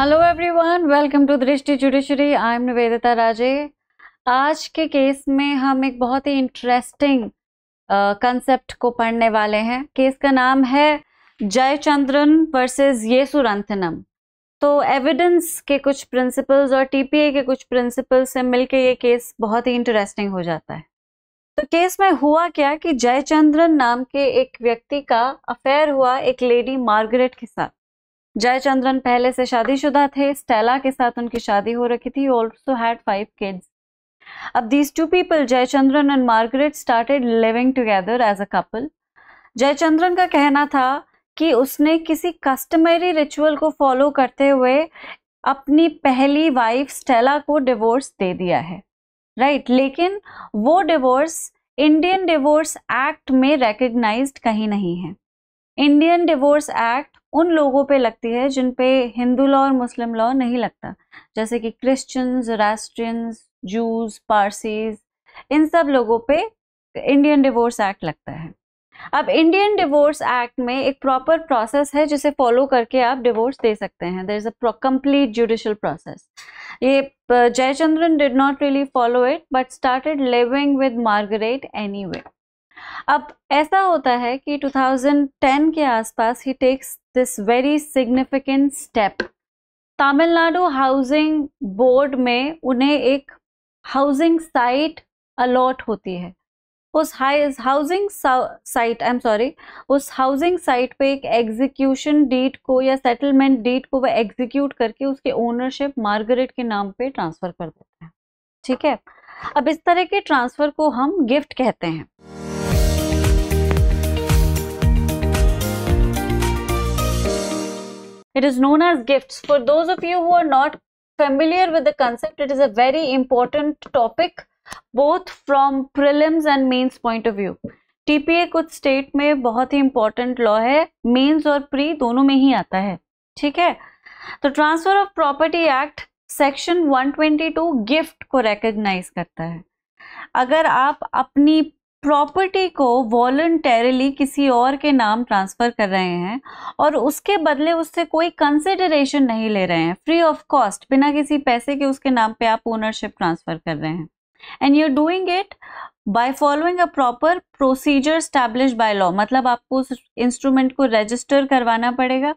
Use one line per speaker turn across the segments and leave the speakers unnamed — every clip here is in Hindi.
Hello everyone welcome to Drishti judiciary I am Nivedita Raje आज के केस में हम एक बहुत ही इंटरेस्टिंग कंसेप्ट को पढ़ने वाले हैं केस का नाम है जयचंद्रन वर्सेस येसुरंथनम तो एविडेंस के कुछ प्रिंसिपल्स और टीपीए के कुछ प्रिंसिपल्स से मिलके ये केस बहुत ही इंटरेस्टिंग हो जाता है तो केस में हुआ क्या कि जयचंद्रन नाम के एक व्यक्ति का अफेयर हुआ एक लेडी मार्गरेट के साथ जयचंद्रन पहले से शादीशुदा थे स्टेला के साथ उनकी शादी हो रखी थी ऑल्सो हैड फाइव किड्स अब these two people Jayachandran and Margaret started living together as a couple Jayachandran का कहना था कि उसने किसी कस्टमरी रिचुअल को फॉलो करते हुए अपनी पहली वाइफ स्टेला को डिवोर्स दे दिया है राइट right? लेकिन वो डिवोर्स इंडियन डिवोर्स एक्ट में रेकग्नाइज कहीं नहीं है इंडियन डिवोर्स एक्ट उन लोगों पे लगती है जिन पे हिंदू लॉ और मुस्लिम लॉ नहीं लगता जैसे कि क्रिश्चियंस राष्ट्रियंस जूस पारसीज इन सब लोगों पे इंडियन डिवोर्स एक्ट लगता है अब इंडियन डिवोर्स एक्ट में एक प्रॉपर प्रोसेस है जिसे फॉलो करके आप डिवोर्स दे सकते हैं there is a complete judicial process ये Jayachandran did not really follow it but started living with Margaret any anyway. अब ऐसा होता है कि 2010 के आसपास ही takes this very significant step Tamil Nadu housing board में उन्हें एक हाउसिंग साइट अलॉट होती है उस housing site I am sorry उस हाउसिंग साइट पे एक एग्जीक्यूशन डीट को या सेटलमेंट डीट को वह एग्जीक्यूट करके उसके ओनरशिप मार्गरेट के नाम पे ट्रांसफ़र कर देता है ठीक है अब इस तरह के ट्रांसफ़र को हम गिफ्ट कहते हैं It is known as gifts. For those of you who are not familiar with the concept, it is a very important topic both from prelims and mains point of view. TPA कुछ स्टेट में बहुत ही इंपॉर्टेंट लॉ है मेंस और प्री दोनों में ही आता है ठीक है तो transfer of property act section 122 gift को रिकग्नाइज करता है अगर आप अपनी प्रॉपर्टी को वॉल्टरली किसी और के नाम ट्रांसफ़र कर रहे हैं और उसके बदले उससे कोई कंसिडरेशन नहीं ले रहे हैं फ्री ऑफ कॉस्ट बिना किसी पैसे के उसके नाम पे आप ओनरशिप ट्रांसफ़र कर रहे हैं and you are doing it by following a proper procedure establish by law मतलब आपको उस इंस्ट्रूमेंट को रजिस्टर करवाना पड़ेगा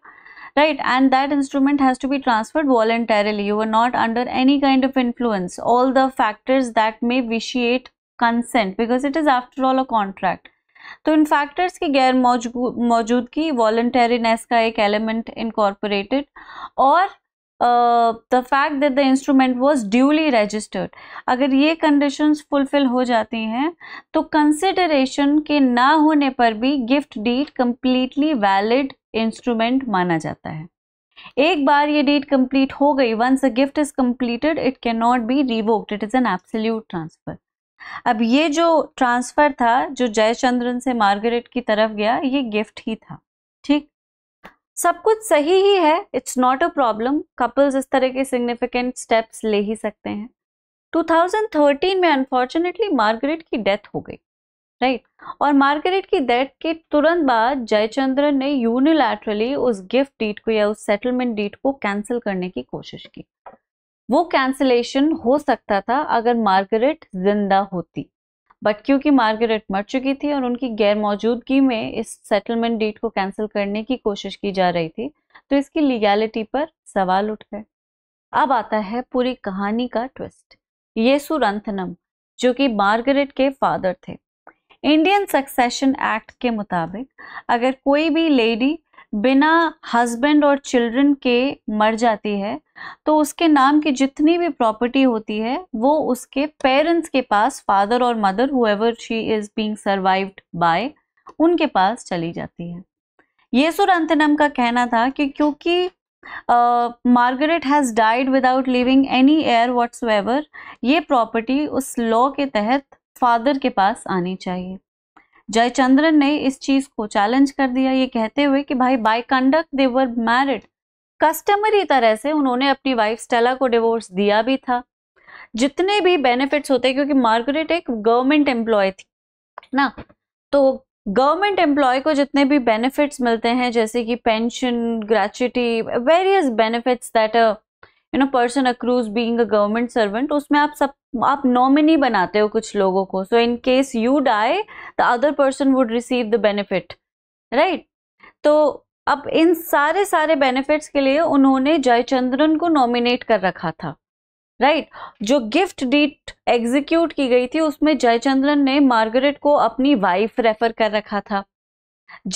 right and that instrument has to be transferred voluntarily you are not under any kind of influence all the factors that may vitiate consent because it is after all a contract तो इन फैक्टर्स की गैर मौजूदगी वॉल्टरीनेस का एक एलिमेंट इनकॉर्पोरेटेड और the fact that the instrument was duly registered अगर ये कंडीशंस फुलफिल हो जाती हैं तो कंसिडरेशन के ना होने पर भी gift deed completely valid instrument माना जाता है एक बार ये डीड कंप्लीट हो गई once a gift is completed it can not be revoked it is an absolute transfer अब ये जो ट्रांसफ़र था जो जयचंद्रन से मार्गरेट की तरफ गया ये गिफ्ट ही था ठीक सब कुछ सही ही है it's not a problem couples इस तरह के सिग्निफिकेंट स्टेप्स ले ही सकते हैं 2013 में अनफॉर्चुनेटली मार्गरेट की डेथ हो गई राइट right? और मार्गरेट की डेथ के तुरंत बाद जयचंद्रन ने यूनिलैटरली उस गिफ्ट डीट को या उस सेटलमेंट डीट को कैंसिल करने की कोशिश की वो कैंसिलेशन हो सकता था अगर मार्गरेट जिंदा होती बट क्योंकि मार्गरेट मर चुकी थी और उनकी गैर मौजूदगी में इस सेटलमेंट डेट को कैंसिल करने की कोशिश की जा रही थी तो इसकी लीगैलिटी पर सवाल उठ गए अब आता है पूरी कहानी का ट्विस्ट येसु रंथनम जो कि मार्गरेट के फादर थे इंडियन सक्सेशन एक्ट के मुताबिक अगर कोई भी लेडी बिना हस्बैंड और चिल्ड्रन के मर जाती है तो उसके नाम की जितनी भी प्रॉपर्टी होती है वो उसके पेरेंट्स के पास फादर और mother however she is being survived by उनके पास चली जाती है ये अंतनम का कहना था कि क्योंकि Margaret has died without living any heir what's ये प्रॉपर्टी उस लॉ के तहत फादर के पास आनी चाहिए जयचंद्रन ने इस चीज को चैलेंज कर दिया ये कहते हुए कि भाई by conduct they were married customary तरह से उन्होंने अपनी वाइफ स्टेला को डिवोर्स दिया भी था जितने भी बेनिफिट्स होते हैं क्योंकि मार्गरेट एक गवर्नमेंट एम्प्लॉय थी ना तो गवर्नमेंट एम्प्लॉय को जितने भी बेनिफिट्स मिलते हैं जैसे कि pension gratuity various benefits that uh you know person accrues being a government servant उसमें आप सब आप नॉमिनी बनाते हो कुछ लोगों को so in case you die the other person would receive the benefit right तो अब इन सारे सारे बेनिफिट्स के लिए उन्होंने जयचंद्रन को नॉमिनेट कर रखा था राइट right? जो गिफ्ट डीट एग्जीक्यूट की गई थी उसमें जयचंद्रन ने मार्गरेट को अपनी वाइफ रेफर कर रखा था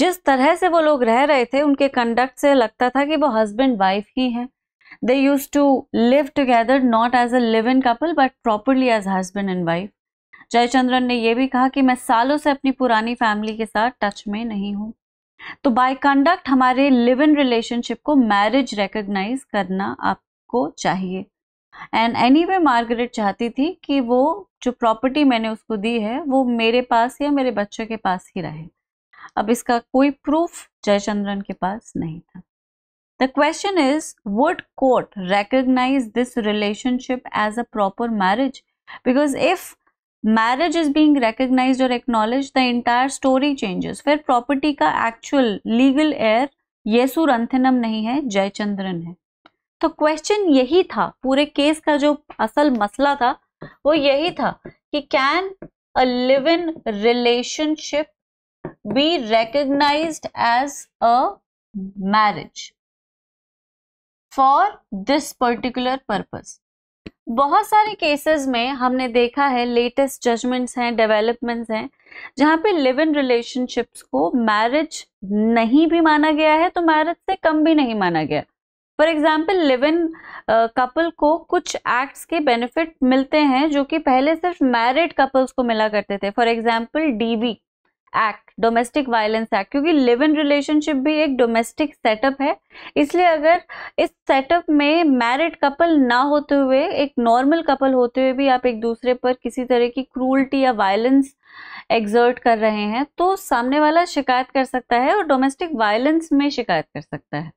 जिस तरह से वो लोग रह रहे थे उनके कंडक्ट से लगता था कि वो हस्बैंड वाइफ ही हैं they used to live together not as a live-in couple but properly as husband and wife. Jayachandran ने यह भी कहा कि मैं सालों से अपनी पुरानी फैमिली के साथ टच में नहीं हूँ तो बाय कंडक्ट हमारे लिव इन रिलेशनशिप को मैरिज रिकग्नाइज करना आपको चाहिए एंड एनी वे मार्गरेट चाहती थी कि वो जो प्रॉपर्टी मैंने उसको दी है वो मेरे पास या मेरे बच्चे के पास ही रहे अब इसका कोई प्रूफ जयचंद्रन के पास नहीं था The question is would court recognize this relationship as a proper marriage? Because if marriage is being recognized or acknowledged, the entire story changes. फिर property का actual legal heir येसु रंथनम नहीं है जयचंद्रन है तो क्वेश्चन यही था पूरे केस का जो असल मसला था वो यही था कि can a live in relationship be recognised as a marriage for this particular purpose बहुत सारे केसेस में हमने देखा है लेटेस्ट जजमेंट्स हैं डेवलपमेंट्स हैं जहाँ पे लिव इन रिलेशनशिप्स को मैरिज नहीं भी माना गया है तो मैरिज से कम भी नहीं माना गया for example live in couple को कुछ एक्ट्स के बेनिफिट मिलते हैं जो कि पहले सिर्फ मैरिड कपल्स को मिला करते थे for example DV act domestic violence act क्योंकि लिव इन रिलेशनशिप भी एक डोमेस्टिक सेटअप है इसलिए अगर इस सेटअप में मैरिड कपल ना होते हुए एक नॉर्मल कपल होते हुए भी आप एक दूसरे पर किसी तरह की क्रूल्टी या वायलेंस एग्जर्ट कर रहे हैं तो सामने वाला शिकायत कर सकता है और डोमेस्टिक वायलेंस में शिकायत कर सकता है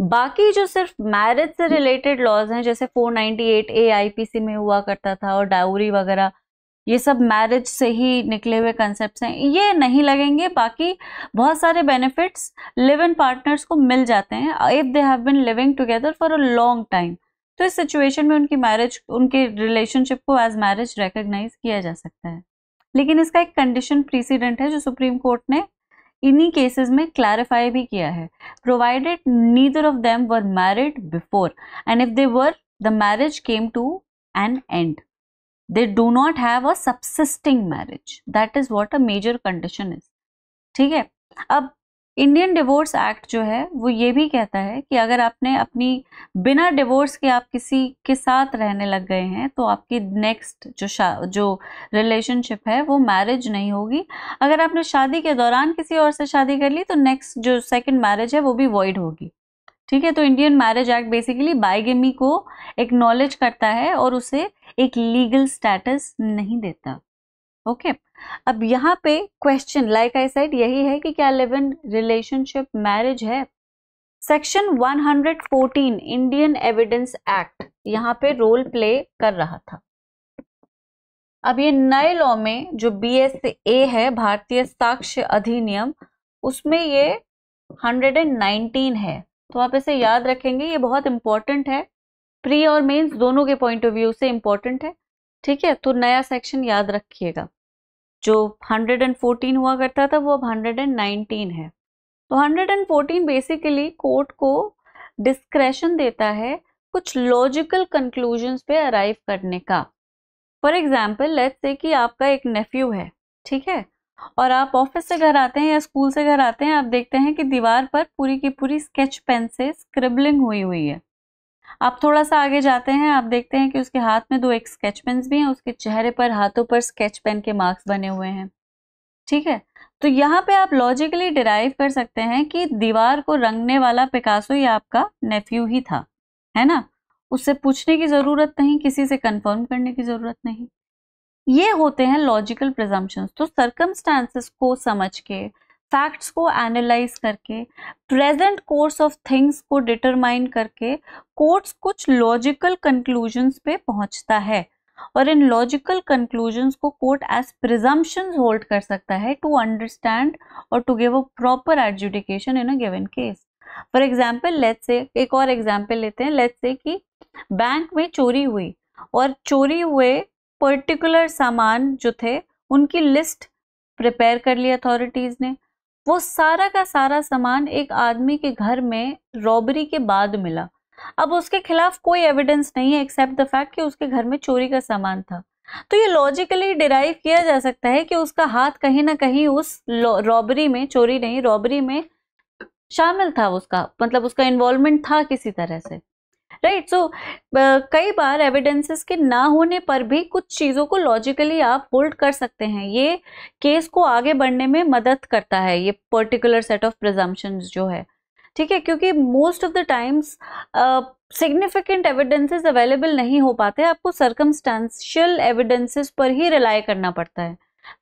बाकी जो सिर्फ मैरिज से रिलेटेड लॉज हैं जैसे 498 ए में हुआ करता था और डाउरी वगैरह ये सब मैरिज से ही निकले हुए कंसेप्ट हैं ये नहीं लगेंगे बाकी बहुत सारे बेनिफिट्स लिव इन पार्टनर्स को मिल जाते हैं if they have been living together for a long time तो इस सिचुएशन में उनकी मैरिज उनके रिलेशनशिप को एज मैरिज रिकग्नाइज किया जा सकता है लेकिन इसका एक कंडीशन प्रीसीडेंट है जो सुप्रीम कोर्ट ने इन्हीं केसेस में क्लैरिफाई भी किया है provided neither of them were married before and if they were the marriage came to N and they do not have a subsisting marriage that is what a major condition is ठीक है अब इंडियन डिवोर्स एक्ट जो है वो ये भी कहता है कि अगर आपने अपनी बिना डिवोर्स के आप किसी के साथ रहने लग गए हैं तो आपकी नेक्स्ट जो जो रिलेशनशिप है वो मैरिज नहीं होगी अगर आपने शादी के दौरान किसी और से शादी कर ली तो नेक्स्ट जो सेकंड मैरिज है वो भी वॉइड होगी ठीक है तो Indian marriage act basically bigamy को एक्नॉलेज करता है और उसे एक लीगल स्टेटस नहीं देता ओके okay. अब यहाँ पे क्वेश्चन लाइक आई साइड यही है कि क्या इन रिलेशनशिप मैरिज है सेक्शन 114 इंडियन एविडेंस एक्ट यहाँ पे रोल प्ले कर रहा था अब ये नए लॉ में जो बी एस ए है भारतीय साक्ष्य अधिनियम उसमें ये 119 है तो आप इसे याद रखेंगे ये बहुत इंपॉर्टेंट है प्री और मेंस दोनों के पॉइंट ऑफ व्यू से इम्पॉर्टेंट है ठीक है तो नया सेक्शन याद रखिएगा जो 114 हुआ करता था वो अब 119 है तो 114 बेसिकली कोर्ट को डिस्क्रेशन देता है कुछ लॉजिकल कंक्लूजन्स पे अराइव करने का फॉर एग्जाम्पल लेट्स से कि आपका एक नेफ्यू है ठीक है और आप ऑफिस से घर आते हैं या स्कूल से घर आते हैं आप देखते हैं कि दीवार पर पूरी की पूरी स्केच पेन से स्क्रिबलिंग हुई हुई है आप थोड़ा सा आगे जाते हैं आप देखते हैं कि उसके हाथ में दो एक स्केच पेन भी हैं उसके चेहरे पर हाथों पर स्केच पेन के मार्क्स बने हुए हैं ठीक है तो यहाँ पे आप लॉजिकली डिराइव कर सकते हैं कि दीवार को रंगने वाला पिकासो ये आपका नेफ्यू ही था है ना उससे पूछने की ज़रूरत नहीं किसी से कन्फर्म करने की ज़रूरत नहीं ये होते हैं लॉजिकल प्रजम्पन्स तो सर्कमस्टांसेस को समझ के फैक्ट्स को एनालाइज करके प्रेजेंट कोर्स ऑफ थिंग्स को डिटरमाइन करके कोर्ट्स कुछ लॉजिकल कंक्लूजन्स पे पहुंचता है और इन लॉजिकल कंक्लूजन्स को कोर्ट एज प्रिजम्पन होल्ड कर सकता है टू अंडरस्टैंड और to give a proper adjudication in a given case for example let's say एक और एग्जाम्पल लेते हैं लेट्स से कि बैंक में चोरी हुई और चोरी हुए पर्टिकुलर सामान जो थे उनकी लिस्ट प्रिपेयर कर ली अथॉरिटीज़ ने वो सारा का सारा सामान एक आदमी के घर में रॉबरी के बाद मिला अब उसके खिलाफ कोई एविडेंस नहीं है एक्सेप्ट द फैक्ट कि उसके घर में चोरी का सामान था तो ये लॉजिकली डिराइव किया जा सकता है कि उसका हाथ कहीं ना कहीं उस रॉबरी में चोरी नहीं रॉबरी में शामिल था उसका मतलब उसका इन्वॉल्वमेंट था किसी तरह से राइट सो uh, कई बार एविडेंसेस के ना होने पर भी कुछ चीज़ों को लॉजिकली आप होल्ड कर सकते हैं ये केस को आगे बढ़ने में मदद करता है ये पर्टिकुलर सेट ऑफ प्रजम्पन जो है ठीक है क्योंकि most of the times significant evidences available नहीं हो पाते आपको सर्कमस्टांशियल एविडेंसेस पर ही रिलाई करना पड़ता है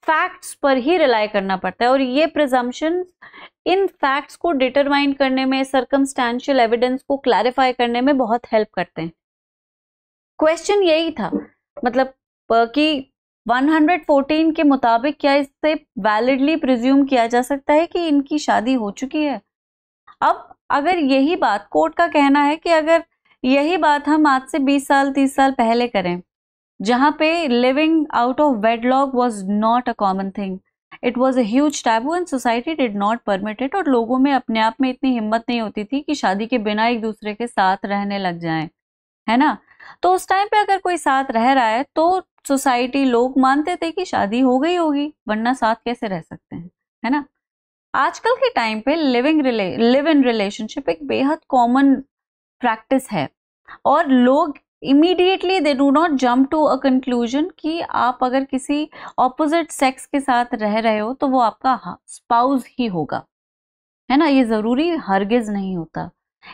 फैक्ट्स पर ही रिलाई करना पड़ता है और ये प्रजम्पन इन फैक्ट्स को डिटरमाइन करने में सर्कमस्टांशियल एविडेंस को क्लैरिफाई करने में बहुत हेल्प करते हैं क्वेश्चन यही था मतलब कि 114 के मुताबिक क्या इससे वैलिडली प्रिज्यूम किया जा सकता है कि इनकी शादी हो चुकी है अब अगर यही बात कोर्ट का कहना है कि अगर यही बात हम आज से 20 साल 30 साल पहले करें जहां पे living out of wedlock was not a common thing it was a huge taboo and society did not permitted और लोगों में अपने आप में इतनी हिम्मत नहीं होती थी कि शादी के बिना एक दूसरे के साथ रहने लग जाएं है ना तो उस टाइम पे अगर कोई साथ रह रहा है तो सोसाइटी लोग मानते थे कि शादी हो गई होगी वरना साथ कैसे रह सकते हैं है ना आजकल के टाइम पे लिविंग रिले लिव इन रिलेशनशिप एक बेहद कॉमन प्रैक्टिस है और लोग immediately they do not jump to a conclusion कि आप अगर किसी ऑपोजिट सेक्स के साथ रह रहे हो तो वो आपका स्पाउस ही होगा है ना ये ज़रूरी हरगिज़ नहीं होता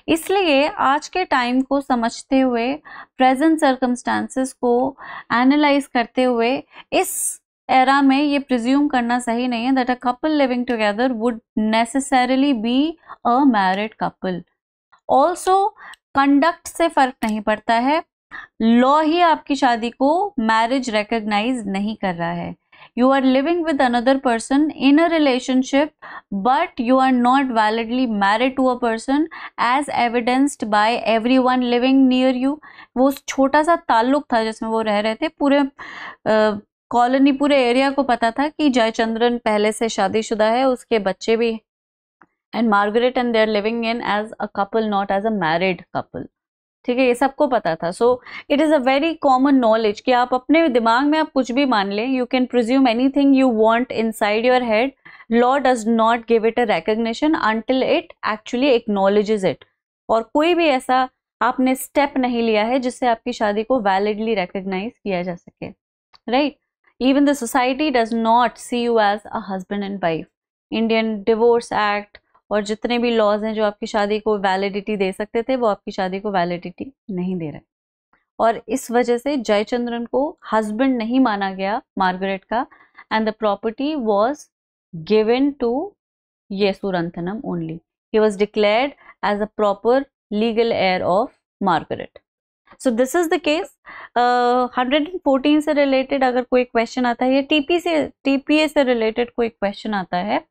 इसलिए आज के टाइम को समझते हुए प्रेजेंट सर्कमस्टांसिस को एनालाइज करते हुए इस एरा में ये प्रिज्यूम करना सही नहीं है that a couple living together would necessarily be a married couple also conduct से फ़र्क नहीं पड़ता है लॉ ही आपकी शादी को मैरिज रिकग्नाइज नहीं कर रहा है you are living with another person in a relationship but you are not validly married to a person as evidenced by everyone living near you वो छोटा सा ताल्लुक था जिसमें वो रह रहे थे पूरे कॉलोनी पूरे एरिया को पता था कि जयचंद्रन पहले से शादीशुदा है उसके बच्चे भी and Margaret and they are living in as a couple not as a married couple ठीक है ये सबको पता था so it is a very common knowledge कि आप अपने दिमाग में आप कुछ भी मान लें you can presume anything you want inside your head law does not give it a recognition until it actually acknowledges it और कोई भी ऐसा आपने स्टेप नहीं लिया है जिससे आपकी शादी को वैलिडली रिकग्नाइज किया जा सके right even the society does not see you as a husband and wife Indian divorce act और जितने भी लॉज हैं जो आपकी शादी को वैलिडिटी दे सकते थे वो आपकी शादी को वैलिडिटी नहीं दे रहे और इस वजह से जयचंद्रन को हस्बैंड नहीं माना गया मार्गरेट का and the property was given to Yesuranthanam only he declared as a proper legal heir of Margaret so this is the case hundred and fourteen से रिलेटेड अगर कोई क्वेश्चन आता है या टीपी से टीपीए से रिलेटेड कोई क्वेश्चन आता है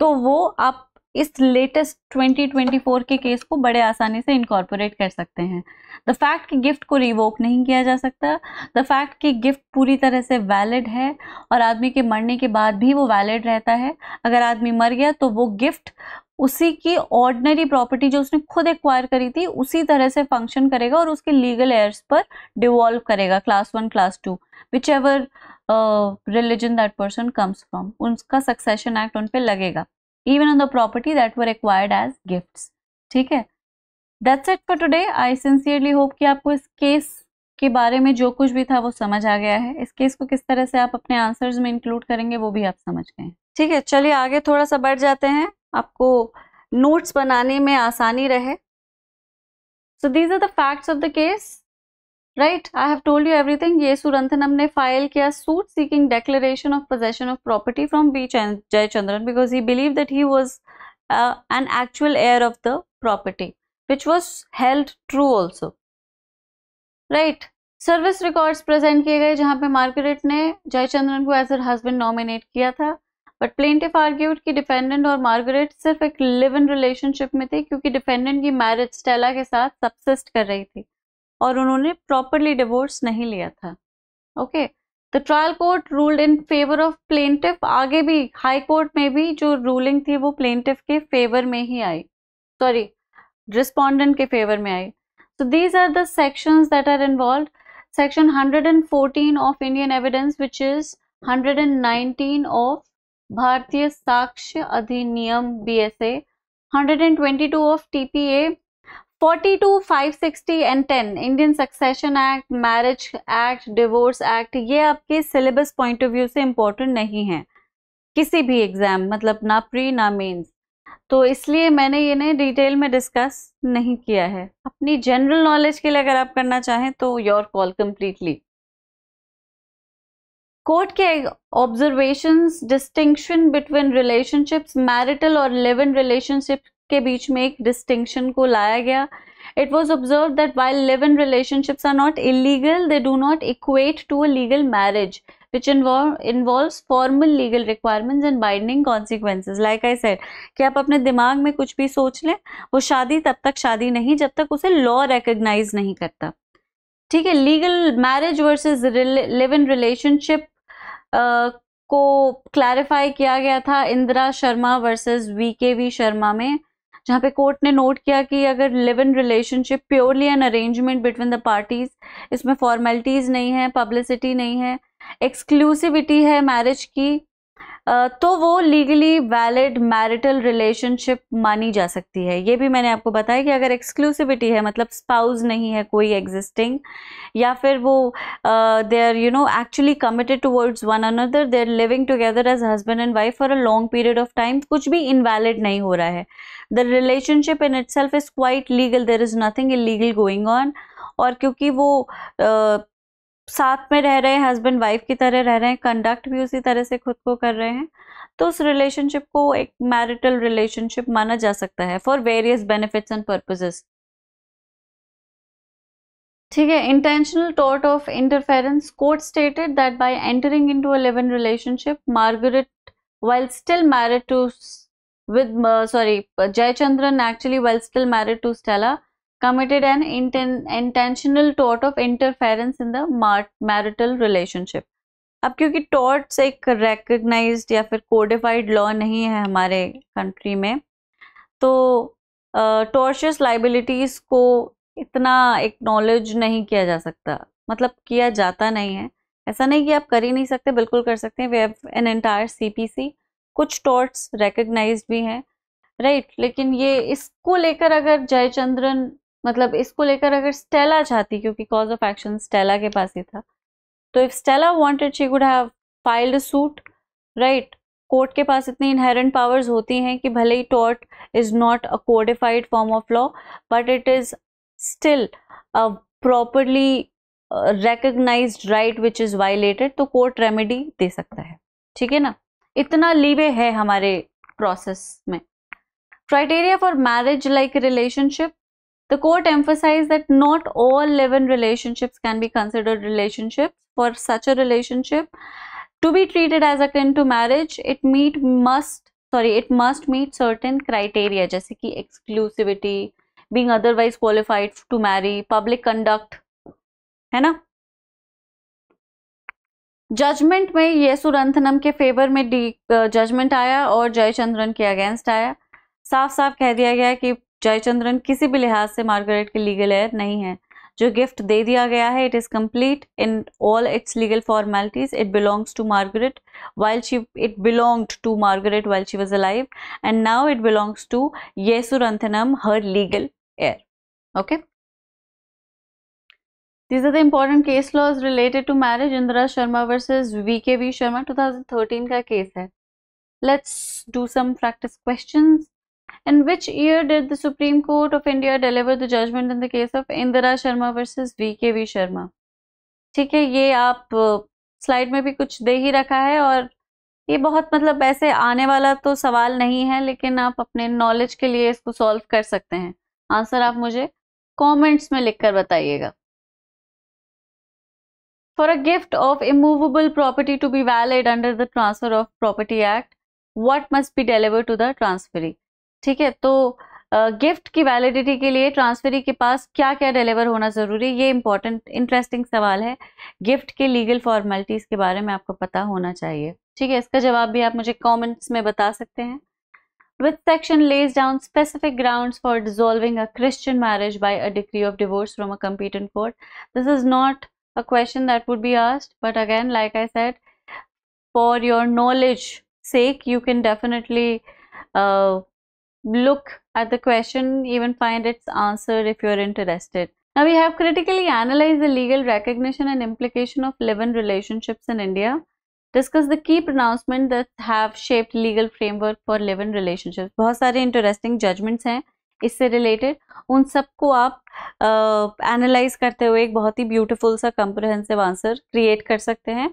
तो वो आप इस लेटेस्ट 2024 के केस को बड़े आसानी से इनकॉर्पोरेट कर सकते हैं द फैक्ट कि गिफ्ट को रिवोक नहीं किया जा सकता द फैक्ट कि गिफ्ट पूरी तरह से वैलिड है और आदमी के मरने के बाद भी वो वैलिड रहता है अगर आदमी मर गया तो वो गिफ्ट उसी की ऑर्डनरी प्रॉपर्टी जो उसने खुद एक्वायर करी थी उसी तरह से फंक्शन करेगा और उसके लीगल एयर्स पर डिवॉल्व करेगा class one class two whichever religion that person comes from उनका सक्सेशन एक्ट उन पर लगेगा even on the property that were acquired as gifts ठीक है that's it for today I sincerely hope कि आपको इस केस के बारे में जो कुछ भी था वो समझ आ गया है इस केस को किस तरह से आप अपने आंसर्स में इंक्लूड करेंगे वो भी आप समझ गए ठीक है चलिए आगे थोड़ा सा बढ़ जाते हैं आपको नोट्स बनाने में आसानी रहे so these are the facts of the case right I have told you everything Yesuranthanam ने फाइल किया suit seeking declaration of possession of property from B Jayachandran because he believe that he was an actual heir of the property which was held true also right service records present किए गए जहां पे मार्गरेट ने जयचंद्रन को एज अर हस्बैंड नॉमिनेट किया था बट प्लेंटिफ आर्ग्यूड की डिफेंडेंट और मार्गरेट सिर्फ एक लिव इन रिलेशनशिप में थे क्योंकि डिफेंडेंट की मैरिज स्टेला के साथ सब्सिस्ट कर रही थी और उन्होंने प्रॉपरली डिवोर्स नहीं लिया था okay the trial court ruled in favour of plaintiff आगे भी हाई कोर्ट में भी जो रूलिंग थी वो प्लेंटिफ के फेवर में ही आई सॉरी रिस्पोंडेंट के फेवर में आई so these are the sections that are involve section 114 of Indian evidence which is 119 of Bharatiya Sakshya Adhiniyam B S A hundred and twenty two of T P A 42, and 10 Indian succession act marriage act divorce act ये आपके सिलेबस पॉइंट ऑफ व्यू से इम्पोर्टेंट नहीं है किसी भी एग्जाम मतलब ना प्री ना मेंस तो इसलिए मैंने ये डिटेल में डिस्कस नहीं किया है अपनी जनरल नॉलेज के लिए अगर आप करना चाहें तो योर कॉल कंप्लीटली कोर्ट के observations distinction between relationships marital और लिव इन रिलेशनशिप के बीच में एक डिस्टिंक्शन को लाया गया it was observe that while live in relationships are not illegal they do not equate to a legal marriage which involve formal legal requirements and binding consequences like I said कि आप अपने दिमाग में कुछ भी सोच लें वो शादी तब तक शादी नहीं जब तक उसे लॉ रिकग्नाइज नहीं करता ठीक है legal marriage versus live in relationship को क्लैरिफाई किया गया था Indira Sharma versus V K V Sharma में जहाँ पे कोर्ट ने नोट किया कि अगर live in relationship purely an arrangement between the parties इसमें फॉर्मेलिटीज़ नहीं है पब्लिसिटी नहीं है एक्सक्लूसिविटी है मैरिज की तो वो लीगली वैलिड मैरिटल रिलेशनशिप मानी जा सकती है ये भी मैंने आपको बताया कि अगर एक्सक्लूसिविटी है मतलब स्पाउस नहीं है कोई एग्जिस्टिंग या फिर वो they are you know actually committed towards one another they are living together as husband and wife for a long period of time कुछ भी इनवैलिड नहीं हो रहा है the relationship in itself is quite legal there is nothing legal going on और क्योंकि वो uh, साथ में रह रहे हैं हस्बैंड वाइफ की तरह रह रहे हैं कंडक्ट भी उसी तरह से खुद को कर रहे हैं तो उस रिलेशनशिप को एक मैरिटल रिलेशनशिप माना जा सकता है for various benefits and purposes ठीक है इंटेंशनल टॉट of interference court stated that by entering into a live in relationship Margaret well still married to with sorry Jayachandran actually well still married to Stella committed an inten, intentional tort of interference in the mar marital relationship. अब क्योंकि टॉर्ट्स एक रिकग्नाइज या फिर कोडिफाइड लॉ नहीं है हमारे कंट्री में तो टॉर्शियस uh, liabilities को इतना acknowledge नहीं किया जा सकता मतलब किया जाता नहीं है ऐसा नहीं कि आप कर ही नहीं सकते बिल्कुल कर सकते हैं we have an entire CPC कुछ टॉर्ट्स रिकग्नाइज भी हैं राइट right, लेकिन ये इसको लेकर अगर जयचंद्रन मतलब इसको लेकर अगर स्टेला चाहती क्योंकि कॉज ऑफ एक्शन स्टेला के पास ही था तो if Stella wanted she could have filed suit right court के पास इतनी इनहेरेंट पावर्स होती हैं कि भले ही tort is not a codified form of law but it is still a properly recognize right which is violated तो कोर्ट रेमेडी दे सकता है ठीक है ना इतना लीवे है हमारे प्रोसेस में criteria for marriage like relationship The court emphasized that not all live-in relationships can be considered relationships. For such a relationship to be treated as akin to marriage, it meet must sorry it must meet certain criteria jaise ki exclusivity, being otherwise qualified to marry, public conduct, hai na judgment में येसुरंथनम के फेवर में डी जजमेंट आया और जयचंद्रन के अगेंस्ट आया साफ साफ कह दिया गया कि जयचंद्रन किसी भी लिहाज से मार्गरेट के लीगल एयर नहीं है जो गिफ्ट दे दिया गया है it is complete in all its legal formalities it belongs to Margaret while she it belonged to Margaret while she was a alive and now it belongs to Yesuranthanam her legal heir okay These are the important case laws related to marriage. Indira V versus VKV Sharma 2013 का केस है. Let's do some practice questions. In which year did the Supreme Court of India deliver the judgment in the case of Indira Sharma versus V.K.V. Sharma? ठीक है ये आप स्लाइड में भी कुछ दे ही रखा है और ये बहुत मतलब ऐसे आने वाला तो सवाल नहीं है लेकिन आप अपने नॉलेज के लिए इसको सॉल्व कर सकते हैं आंसर आप मुझे कमेंट्स में लिखकर बताइएगा For a gift of immovable property to be valid under the Transfer of Property Act, what must be delivered to the transferee? ठीक है तो गिफ्ट की वैलिडिटी के लिए ट्रांसफरी के पास क्या क्या डिलीवर होना ज़रूरी है ये इंपॉर्टेंट इंटरेस्टिंग सवाल है गिफ्ट के लीगल फॉर्मेलिटीज़ के बारे में आपको पता होना चाहिए ठीक है इसका जवाब भी आप मुझे कमेंट्स में बता सकते हैं with section lays down specific ground for dissolving a Christian marriage by a decree of divorce from a competent court this is not a question that would be asked but again like I said for your knowledge sake you can definitely look at the question, even find its answer if you are interested. Now we have critically analyzed the legal recognition and implication of live-in relationships in India. Discuss the key pronouncement that have shaped legal framework for live-in relationships. बहुत सारे interesting judgments हैं इससे related. उन सबको आप एनालाइज uh, करते हुए एक बहुत ही beautiful सा comprehensive answer create कर सकते हैं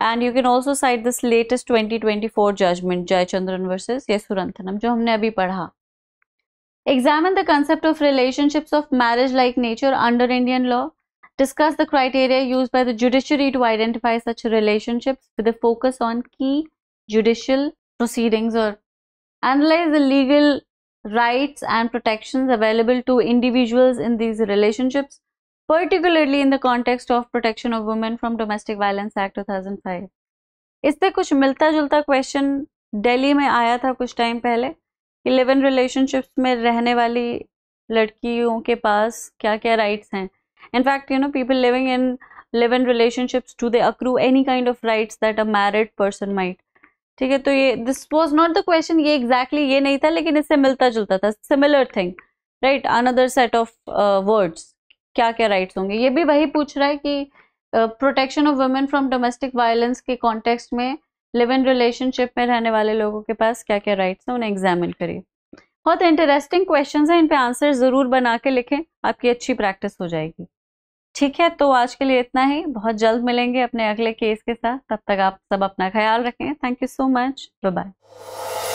and you can also cite this latest 2024 judgment Jayachandran versus Yesuranthanam jo humne abhi padha examine the concept of relationships of marriage like nature under indian law discuss the criteria used by the judiciary to identify such relationships with a focus on key judicial proceedings or analyze the legal rights and protections available to individuals in these relationships the in of protection of women from domestic violence act two thousand 2005 इससे कुछ मिलता जुलता क्वेश्चन दिल्ली में आया था कुछ टाइम पहले कि लिव इन रिलेशनशिप्स में रहने वाली लड़कियों के पास क्या क्या राइट्स हैं in fact you know people living in live in relationships to they accrue any kind of rights that a married person might ठीक है तो ये this was not the question ये एग्जैक्टली exactly ये नहीं था लेकिन इससे मिलता जुलता था similar thing right another set of words क्या क्या राइट्स होंगे ये भी वही पूछ रहा है कि protection of women from domestic violence के कॉन्टेक्स्ट में लिव इन रिलेशनशिप में रहने वाले लोगों के पास क्या क्या राइट्स हैं उन्हें एग्जामिन करिए बहुत इंटरेस्टिंग क्वेश्चन हैं इन पे आंसर ज़रूर बना के लिखें आपकी अच्छी प्रैक्टिस हो जाएगी ठीक है तो आज के लिए इतना ही बहुत जल्द मिलेंगे अपने अगले केस के साथ तब तक आप सब अपना ख्याल रखें thank you so much bye